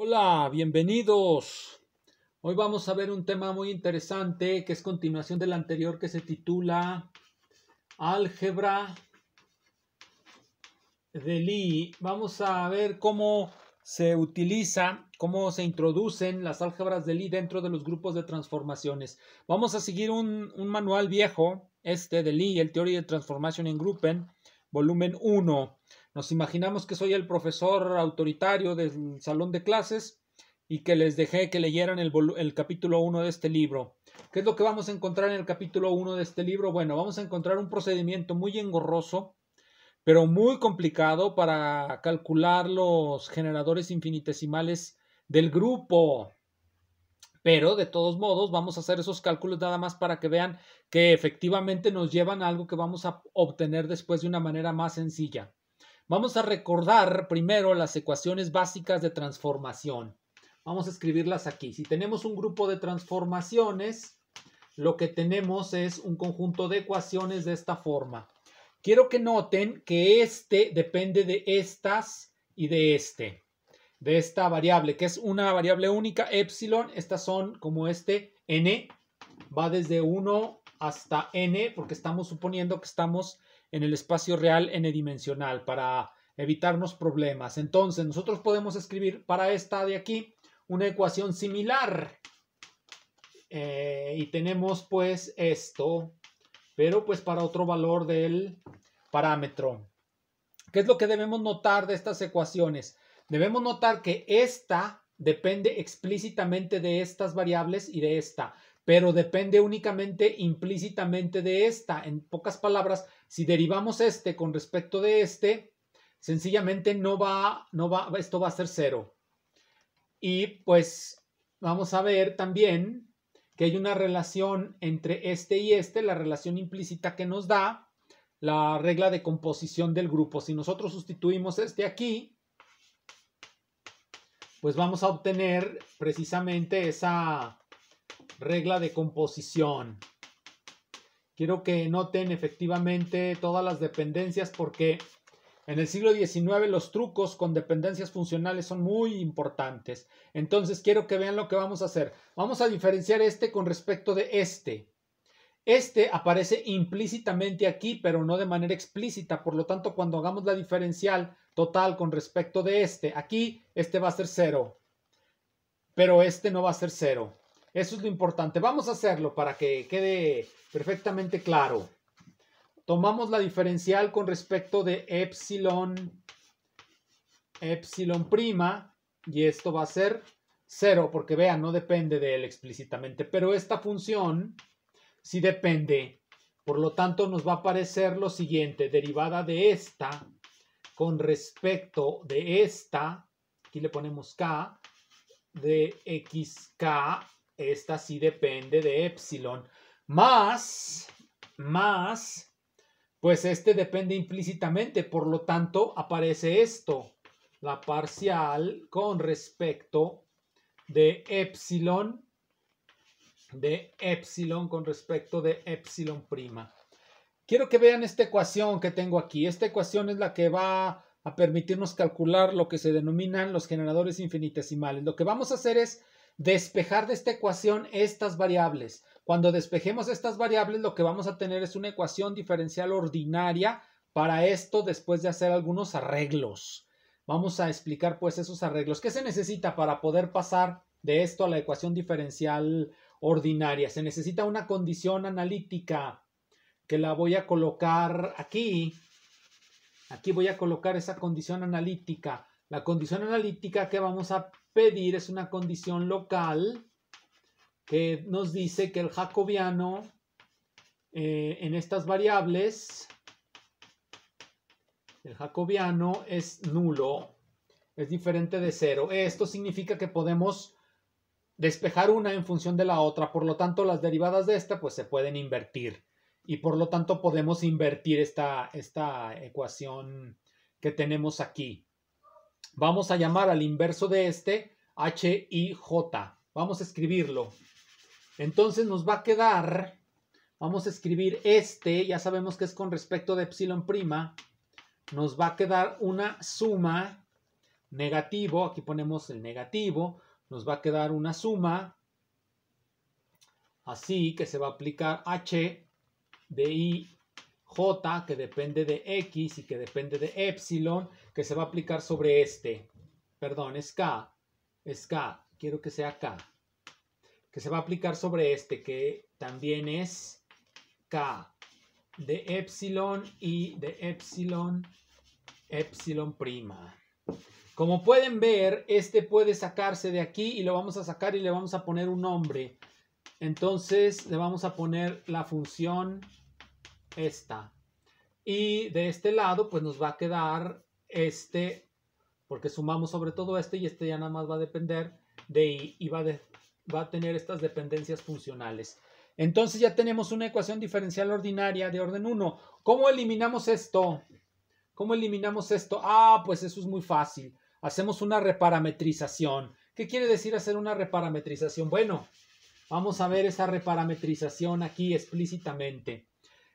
Hola, bienvenidos. Hoy vamos a ver un tema muy interesante que es continuación del anterior que se titula Álgebra de Lie. Vamos a ver cómo se utiliza, cómo se introducen las álgebras de Lie dentro de los grupos de transformaciones. Vamos a seguir un, manual viejo, este de Lie, el Theory of Transformación in Gruppen, volumen 1. Nos imaginamos que soy el profesor autoritario del salón de clases y que les dejé que leyeran el, capítulo 1 de este libro. ¿Qué es lo que vamos a encontrar en el capítulo 1 de este libro? Bueno, vamos a encontrar un procedimiento muy engorroso, pero muy complicado para calcular los generadores infinitesimales del grupo. Pero de todos modos vamos a hacer esos cálculos nada más para que vean que efectivamente nos llevan a algo que vamos a obtener después de una manera más sencilla. Vamos a recordar primero las ecuaciones básicas de transformación. Vamos a escribirlas aquí. Si tenemos un grupo de transformaciones, lo que tenemos es un conjunto de ecuaciones de esta forma. Quiero que noten que este depende de estas y de este, de esta variable, que es una variable única, epsilon. Estas son como este, n, va desde 1 hasta n, porque estamos suponiendo que estamos en el espacio real n-dimensional para evitarnos problemas. Entonces, nosotros podemos escribir para esta de aquí una ecuación similar. Eh, y tenemos pues esto, pero pues para otro valor del parámetro. ¿Qué es lo que debemos notar de estas ecuaciones? Debemos notar que esta depende explícitamente de estas variables y de esta, pero depende únicamente implícitamente de esta. En pocas palabras, si derivamos este con respecto de este, sencillamente no va, no va, esto va a ser cero. Y pues vamos a ver también que hay una relación entre este y este, la relación implícita que nos da la regla de composición del grupo. Si nosotros sustituimos este aquí, pues vamos a obtener precisamente esa regla de composición. Quiero que noten efectivamente todas las dependencias porque en el siglo XIX los trucos con dependencias funcionales son muy importantes. Entonces quiero que vean lo que vamos a hacer. Vamos a diferenciar este con respecto de este. Este aparece implícitamente aquí, pero no de manera explícita. Por lo tanto, cuando hagamos la diferencial total con respecto de este, aquí este va a ser cero, pero este no va a ser cero. Eso es lo importante. Vamos a hacerlo para que quede perfectamente claro. Tomamos la diferencial con respecto de epsilon, epsilon prima, y esto va a ser cero, porque vean, no depende de él explícitamente, pero esta función sí depende. Por lo tanto, nos va a aparecer lo siguiente, derivada de esta con respecto de esta, aquí le ponemos k, de xk esta sí depende de epsilon. Más, más, pues este depende implícitamente, por lo tanto aparece esto, la parcial con respecto de epsilon, de epsilon con respecto de epsilon prima. Quiero que vean esta ecuación que tengo aquí. Esta ecuación es la que va a permitirnos calcular lo que se denominan los generadores infinitesimales. Lo que vamos a hacer es despejar de esta ecuación estas variables. Cuando despejemos estas variables, lo que vamos a tener es una ecuación diferencial ordinaria para esto después de hacer algunos arreglos. Vamos a explicar pues esos arreglos. ¿Qué se necesita para poder pasar de esto a la ecuación diferencial ordinaria? Se necesita una condición analítica que la voy a colocar aquí. Aquí voy a colocar esa condición analítica. La condición analítica que vamos a Pedir es una condición local que nos dice que el jacobiano eh, en estas variables, el jacobiano es nulo, es diferente de cero. Esto significa que podemos despejar una en función de la otra, por lo tanto las derivadas de esta pues se pueden invertir y por lo tanto podemos invertir esta, esta ecuación que tenemos aquí vamos a llamar al inverso de este HIJ. Vamos a escribirlo. Entonces nos va a quedar, vamos a escribir este, ya sabemos que es con respecto de epsilon prima, nos va a quedar una suma negativo, aquí ponemos el negativo, nos va a quedar una suma, así que se va a aplicar H de J, que depende de X y que depende de Epsilon, que se va a aplicar sobre este. Perdón, es K. Es K. Quiero que sea K. Que se va a aplicar sobre este, que también es K. De Epsilon y de Epsilon, Epsilon prima. Como pueden ver, este puede sacarse de aquí y lo vamos a sacar y le vamos a poner un nombre. Entonces le vamos a poner la función esta. Y de este lado, pues nos va a quedar este, porque sumamos sobre todo este y este ya nada más va a depender de y, va, va a tener estas dependencias funcionales. Entonces ya tenemos una ecuación diferencial ordinaria de orden 1. ¿Cómo eliminamos esto? ¿Cómo eliminamos esto? Ah, pues eso es muy fácil. Hacemos una reparametrización. ¿Qué quiere decir hacer una reparametrización? Bueno, vamos a ver esa reparametrización aquí explícitamente.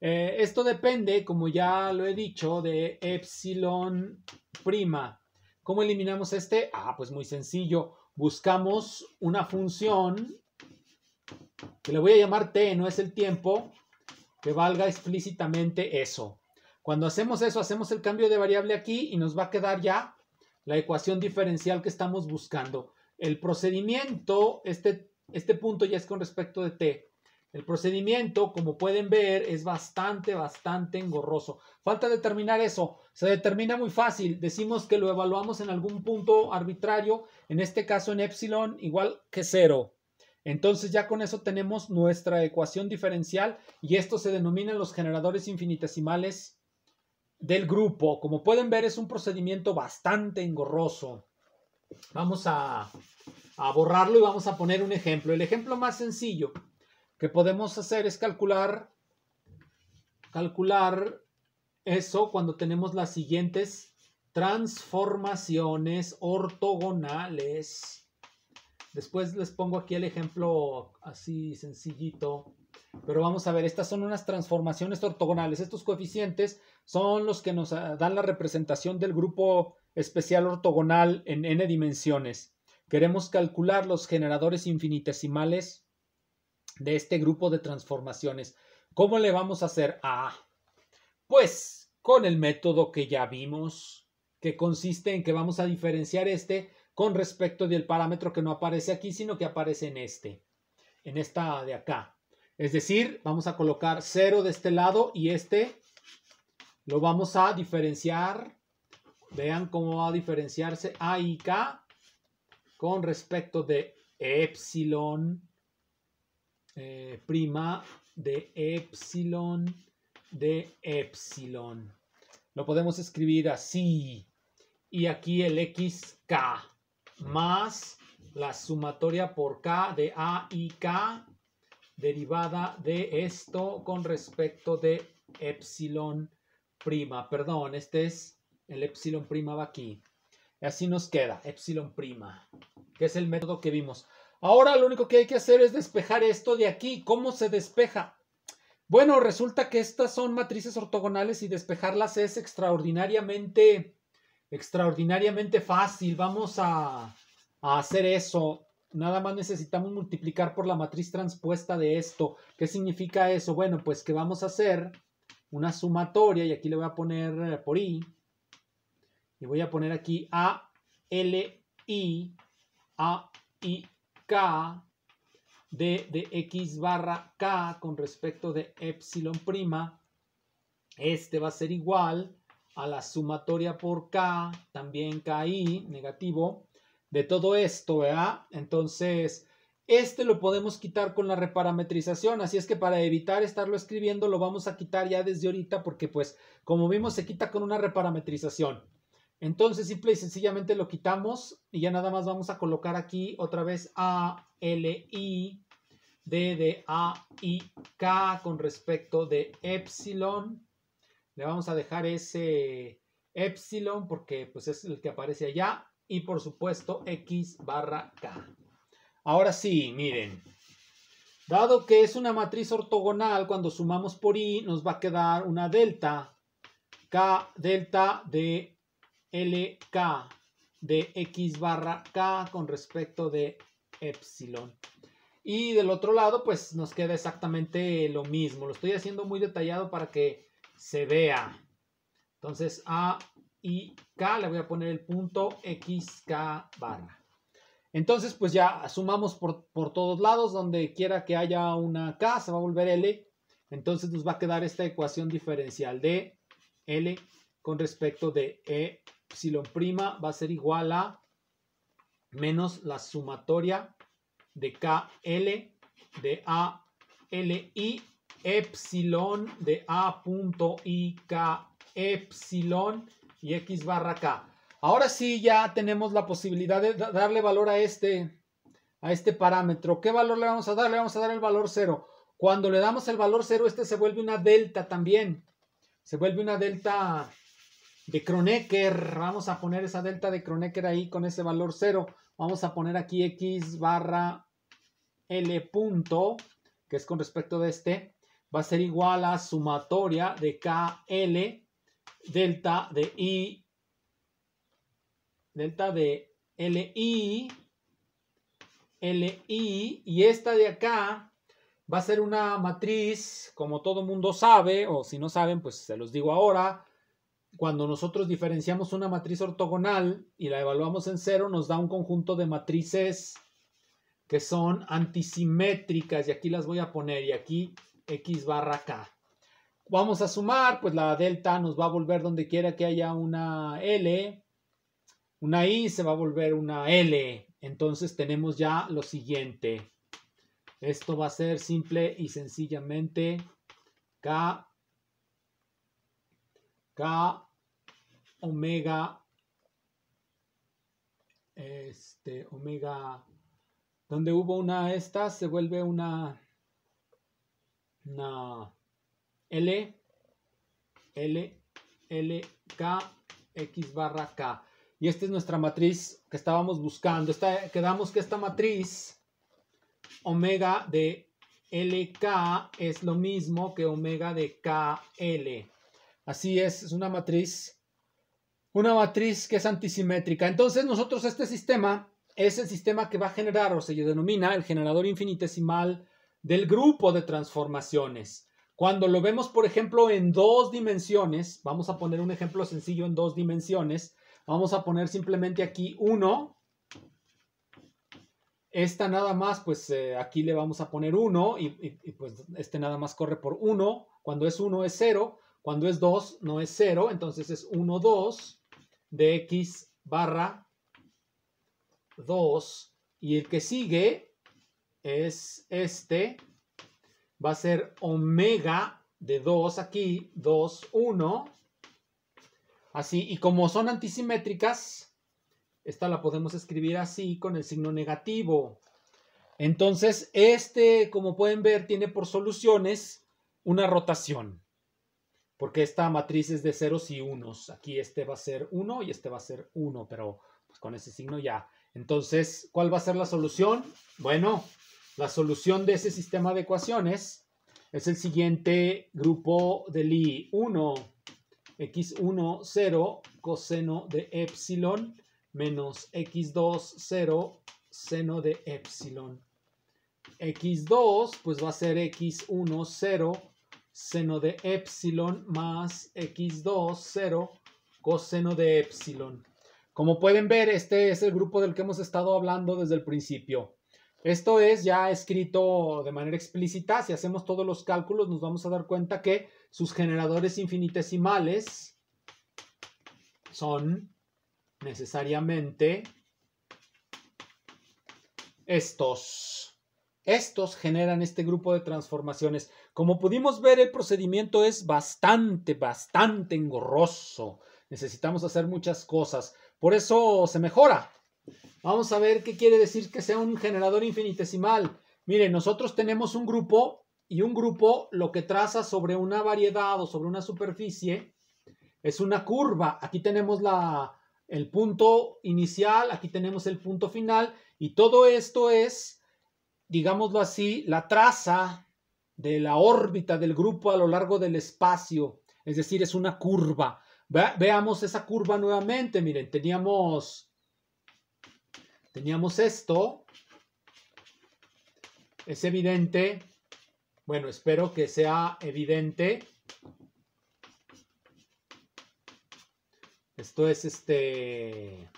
Eh, esto depende, como ya lo he dicho, de epsilon prima. ¿Cómo eliminamos este? Ah, pues muy sencillo. Buscamos una función que le voy a llamar t, no es el tiempo, que valga explícitamente eso. Cuando hacemos eso, hacemos el cambio de variable aquí y nos va a quedar ya la ecuación diferencial que estamos buscando. El procedimiento, este, este punto ya es con respecto de t. El procedimiento, como pueden ver, es bastante, bastante engorroso. Falta determinar eso. Se determina muy fácil. Decimos que lo evaluamos en algún punto arbitrario, en este caso en epsilon igual que cero. Entonces ya con eso tenemos nuestra ecuación diferencial y esto se denomina los generadores infinitesimales del grupo. Como pueden ver, es un procedimiento bastante engorroso. Vamos a, a borrarlo y vamos a poner un ejemplo. El ejemplo más sencillo que podemos hacer es calcular, calcular eso cuando tenemos las siguientes transformaciones ortogonales. Después les pongo aquí el ejemplo así sencillito. Pero vamos a ver, estas son unas transformaciones ortogonales. Estos coeficientes son los que nos ah, dan la representación del grupo especial ortogonal en n dimensiones. Queremos calcular los generadores infinitesimales de este grupo de transformaciones. ¿Cómo le vamos a hacer? A? pues con el método que ya vimos, que consiste en que vamos a diferenciar este con respecto del parámetro que no aparece aquí, sino que aparece en este, en esta de acá. Es decir, vamos a colocar 0 de este lado y este lo vamos a diferenciar. Vean cómo va a diferenciarse A y K con respecto de epsilon eh, prima de epsilon de epsilon. Lo podemos escribir así. Y aquí el xk más la sumatoria por k de a y k derivada de esto con respecto de epsilon prima. Perdón, este es el epsilon prima va aquí. Así nos queda, epsilon prima, que es el método que vimos. Ahora lo único que hay que hacer es despejar esto de aquí. ¿Cómo se despeja? Bueno, resulta que estas son matrices ortogonales y despejarlas es extraordinariamente, extraordinariamente fácil. Vamos a, hacer eso. Nada más necesitamos multiplicar por la matriz transpuesta de esto. ¿Qué significa eso? Bueno, pues que vamos a hacer una sumatoria y aquí le voy a poner eh, por i y voy a poner aquí a l i a i K de, de X barra K con respecto de epsilon prima, este va a ser igual a la sumatoria por K, también KI negativo, de todo esto, ¿verdad? Entonces, este lo podemos quitar con la reparametrización, así es que para evitar estarlo escribiendo lo vamos a quitar ya desde ahorita porque pues como vimos se quita con una reparametrización. Entonces simple y sencillamente lo quitamos y ya nada más vamos a colocar aquí otra vez A, L, I, D D, A, I, K con respecto de epsilon. Le vamos a dejar ese epsilon porque pues es el que aparece allá y por supuesto X barra K. Ahora sí, miren. Dado que es una matriz ortogonal, cuando sumamos por I nos va a quedar una delta. K delta de LK de X barra K con respecto de epsilon. Y del otro lado, pues nos queda exactamente lo mismo. Lo estoy haciendo muy detallado para que se vea. Entonces, A y K le voy a poner el punto XK barra. Entonces, pues ya sumamos por, todos lados, donde quiera que haya una K, se va a volver L. Entonces nos va a quedar esta ecuación diferencial de L con respecto de Epsilon eh, prima va a ser igual a menos la sumatoria de KL de l y epsilon de A punto y K epsilon y X barra K. Ahora sí ya tenemos la posibilidad de darle valor a este, a este parámetro. ¿Qué valor le vamos a dar? Le vamos a dar el valor cero. Cuando le damos el valor cero, este se vuelve una delta también. Se vuelve una delta de Kronecker. Vamos a poner esa delta de Kronecker ahí con ese valor 0. Vamos a poner aquí x barra L punto, que es con respecto de este, va a ser igual a sumatoria de KL delta de I, delta de LI, LI, y esta de acá va a ser una matriz, como todo mundo sabe, o si no saben, pues se los digo ahora, cuando nosotros diferenciamos una matriz ortogonal y la evaluamos en cero, nos da un conjunto de matrices que son antisimétricas. Y aquí las voy a poner. Y aquí x barra k. Vamos a sumar, pues la delta nos va a volver donde quiera que haya una L. Una I se va a volver una L. Entonces tenemos ya lo siguiente. Esto va a ser simple y sencillamente K K omega, este, omega, donde hubo una esta, se vuelve una, una L, L, L, K, X barra K. Y esta es nuestra matriz que estábamos buscando. quedamos que esta matriz omega de LK es lo mismo que omega de KL. Así es, es una matriz una matriz que es antisimétrica. Entonces nosotros este sistema es el sistema que va a generar o se denomina el generador infinitesimal del grupo de transformaciones. Cuando lo vemos, por ejemplo, en dos dimensiones, vamos a poner un ejemplo sencillo en dos dimensiones, vamos a poner simplemente aquí 1, esta nada más, pues eh, aquí le vamos a poner 1 y, y, pues este nada más corre por 1, cuando es 1 es 0, cuando es 2 no es 0, entonces es 1, 2, de x barra 2 y el que sigue es este, va a ser omega de 2 aquí, 2, 1, así, y como son antisimétricas, esta la podemos escribir así con el signo negativo. Entonces, este, como pueden ver, tiene por soluciones una rotación porque esta matriz es de ceros y unos. Aquí este va a ser 1 y este va a ser 1, pero pues, con ese signo ya. Entonces, ¿cuál va a ser la solución? Bueno, la solución de ese sistema de ecuaciones es el siguiente grupo de Y, 1, x1, 0, coseno de epsilon, menos x2, 0, seno de epsilon. x2, pues va a ser x1, 0, seno de epsilon más x2, 0, coseno de epsilon. Como pueden ver, este es el grupo del que hemos estado hablando desde el principio. Esto es ya escrito de manera explícita. Si hacemos todos los cálculos, nos vamos a dar cuenta que sus generadores infinitesimales son necesariamente estos. Estos generan este grupo de transformaciones. Como pudimos ver, el procedimiento es bastante, bastante engorroso. Necesitamos hacer muchas cosas. Por eso se mejora. Vamos a ver qué quiere decir que sea un generador infinitesimal. Mire, nosotros tenemos un grupo y un grupo lo que traza sobre una variedad o sobre una superficie es una curva. Aquí tenemos la, el punto inicial, aquí tenemos el punto final y todo esto es digámoslo así, la traza de la órbita del grupo a lo largo del espacio, es decir, es una curva. veamos esa curva nuevamente, miren, teníamos, teníamos esto, es evidente, bueno, espero que sea evidente. Esto es este...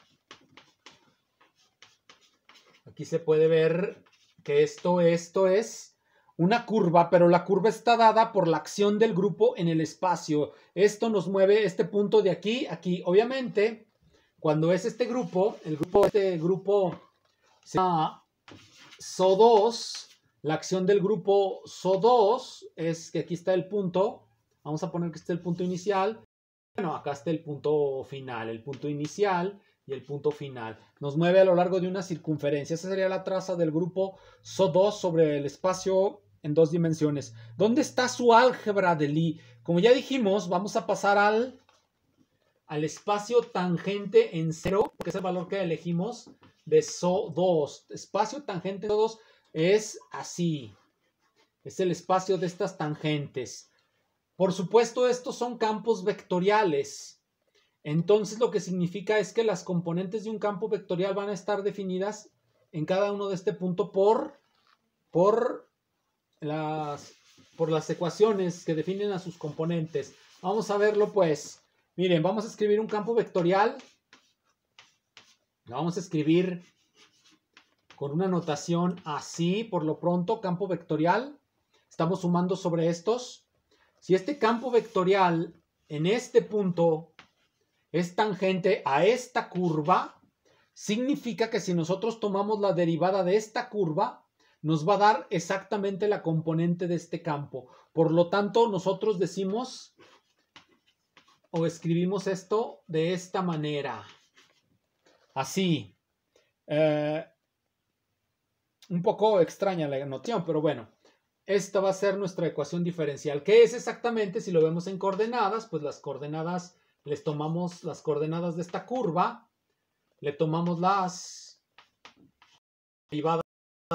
Aquí se puede ver que esto, esto es una curva, pero la curva está dada por la acción del grupo en el espacio. Esto nos mueve este punto de aquí, aquí. Obviamente, cuando es este grupo, el grupo, este grupo se llama SO2, la acción del grupo SO2 es que aquí está el punto, vamos a poner que este es el punto inicial, bueno, acá está el punto final, el punto inicial, y el punto final. Nos mueve a lo largo de una circunferencia. Esa sería la traza del grupo SO2 sobre el espacio en dos dimensiones. ¿Dónde está su álgebra de Lie? Como ya dijimos, vamos a pasar al, al espacio tangente en cero, que es el valor que elegimos de SO2. Espacio tangente en 2 es así. Es el espacio de estas tangentes. Por supuesto, estos son campos vectoriales. Entonces lo que significa es que las componentes de un campo vectorial van a estar definidas en cada uno de este punto por, por, las, por las ecuaciones que definen a sus componentes. Vamos a verlo pues. Miren, vamos a escribir un campo vectorial. Lo vamos a escribir con una notación así, por lo pronto, campo vectorial. Estamos sumando sobre estos. Si este campo vectorial en este punto es tangente a esta curva, significa que si nosotros tomamos la derivada de esta curva, nos va a dar exactamente la componente de este campo. Por lo tanto, nosotros decimos o escribimos esto de esta manera. Así. Eh, un poco extraña la noción, pero bueno. Esta va a ser nuestra ecuación diferencial, que es exactamente, si lo vemos en coordenadas, pues las coordenadas les tomamos las coordenadas de esta curva, le tomamos las derivadas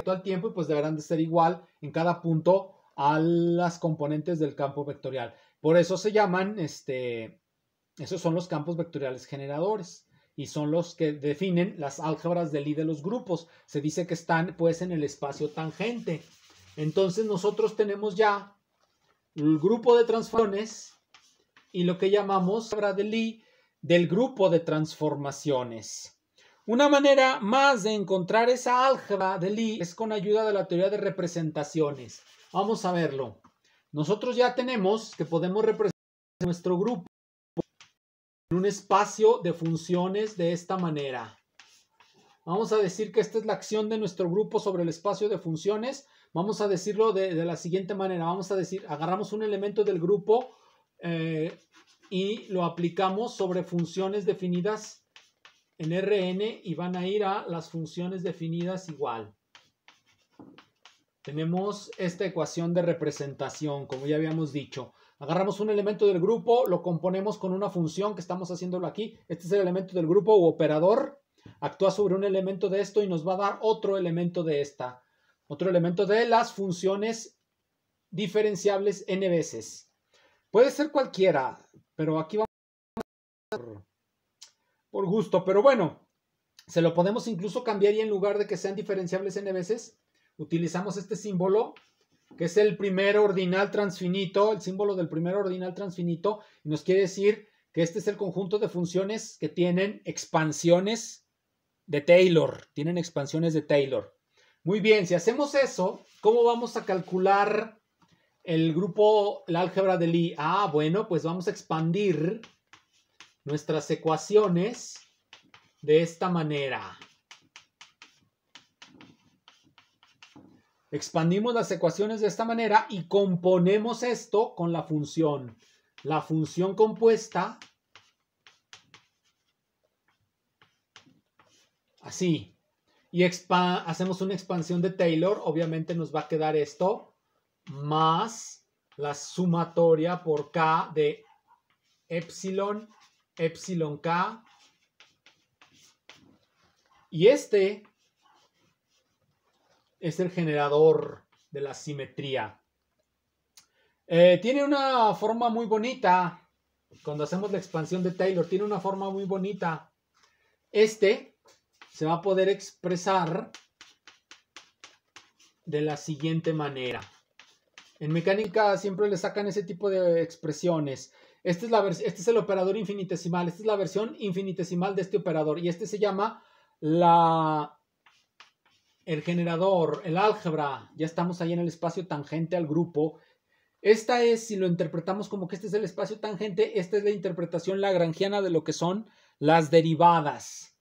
al tiempo y pues deberán de ser igual en cada punto a las componentes del campo vectorial. Por eso se llaman, este, esos son los campos vectoriales generadores y son los que definen las álgebras del I de los grupos. Se dice que están pues en el espacio tangente. Entonces nosotros tenemos ya el grupo de transformaciones y lo que llamamos de Lie... del grupo de transformaciones. Una manera más de encontrar esa álgebra de Lie... es con ayuda de la teoría de representaciones. Vamos a verlo. Nosotros ya tenemos que podemos representar nuestro grupo en un espacio de funciones de esta manera. Vamos a decir que esta es la acción de nuestro grupo sobre el espacio de funciones. Vamos a decirlo de la siguiente manera. Vamos a decir, agarramos un elemento del grupo eh, y lo aplicamos sobre funciones definidas en Rn y van a ir a las funciones definidas igual. Tenemos esta ecuación de representación, como ya habíamos dicho. Agarramos un elemento del grupo, lo componemos con una función que estamos haciéndolo aquí. Este es el elemento del grupo u operador. Actúa sobre un elemento de esto y nos va a dar otro elemento de esta. Otro elemento de las funciones diferenciables n veces. Puede ser cualquiera, pero aquí vamos por, por gusto. Pero bueno, se lo podemos incluso cambiar y en lugar de que sean diferenciables n veces, utilizamos este símbolo que es el primer ordinal transfinito, el símbolo del primer ordinal transfinito, y nos quiere decir que este es el conjunto de funciones que tienen expansiones de Taylor, tienen expansiones de Taylor. Muy bien, si hacemos eso, ¿cómo vamos a calcular el grupo, la álgebra de Lie. Ah, bueno, pues vamos a expandir nuestras ecuaciones de esta manera. Expandimos las ecuaciones de esta manera y componemos esto con la función. La función compuesta, así, y hacemos una expansión de Taylor, obviamente nos va a quedar esto más la sumatoria por K de epsilon, epsilon K. Y este es el generador de la simetría. Eh, tiene una forma muy bonita. Cuando hacemos la expansión de Taylor, tiene una forma muy bonita. Este se va a poder expresar de la siguiente manera. En mecánica siempre le sacan ese tipo de expresiones. Este es, la este es el operador infinitesimal, esta es la versión infinitesimal de este operador y este se llama el generador, el álgebra. Ya estamos ahí en el espacio tangente al grupo. Esta es, si lo interpretamos como que este es el espacio tangente, esta es la interpretación lagrangiana de lo que son las derivadas.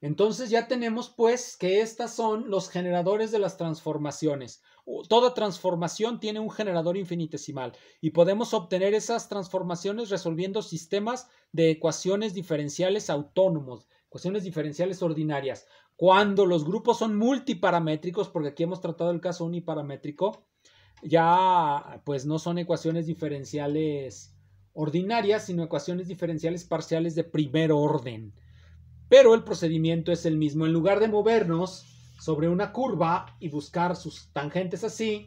Entonces ya tenemos pues que estas son los generadores de las transformaciones toda transformación tiene un generador infinitesimal y podemos obtener esas transformaciones resolviendo sistemas de ecuaciones diferenciales autónomos, ecuaciones diferenciales ordinarias. Cuando los grupos son multiparamétricos, porque aquí hemos tratado el caso uniparamétrico, ya pues no son ecuaciones diferenciales ordinarias, sino ecuaciones diferenciales parciales de primer orden. Pero el procedimiento es el mismo. En lugar de movernos sobre una curva y buscar sus tangentes así,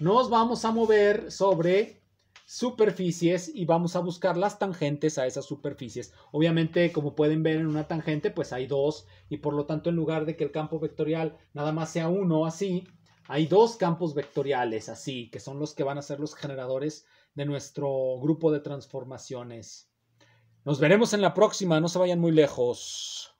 nos vamos a mover sobre superficies y vamos a buscar las tangentes a esas superficies. Obviamente, como pueden ver en una tangente, pues hay dos y por lo tanto en lugar de que el campo vectorial nada más sea uno así, hay dos campos vectoriales así, que son los que van a ser los generadores de nuestro grupo de transformaciones. Nos veremos en la próxima, no se vayan muy lejos.